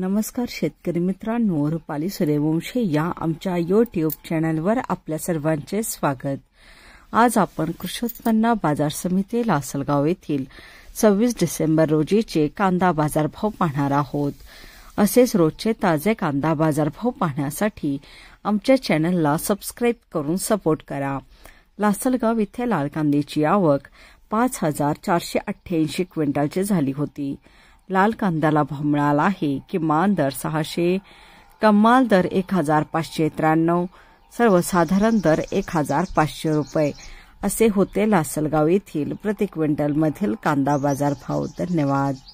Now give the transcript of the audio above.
नमस्कार शेतकरी मित्रांनो रुपाली सूर्यवंशी या आमच्या युट्यूब चॅनलवर आपल्या सर्वांचे स्वागत आज आपण कृषी उत्पन्न बाजार समिती लासलगाव येथील सव्वीस डिसेंबर रोजीचे कांदा बाजारभाव पाहणार आहोत असेच रोजचे ताजे कांदा बाजारभाव पाहण्यासाठी आमच्या चॅनलला सबस्क्राईब करून सपोर्ट करा लासलगाव इथे लाल कांद्याची आवक पाच हजार चारशे अठ्ठ्याऐंशी क्विंटलची झाली होती लाल कांद्याला भाव मिळाला आहे किमान दर सहाशे कमाल दर एक हजार पाचशे त्र्याण्णव सर्वसाधारण दर एक हजार पाचशे रुपये असे होते लासलगाव येथील प्रति क्विंटलमधील कांदा बाजार भाव धन्यवाद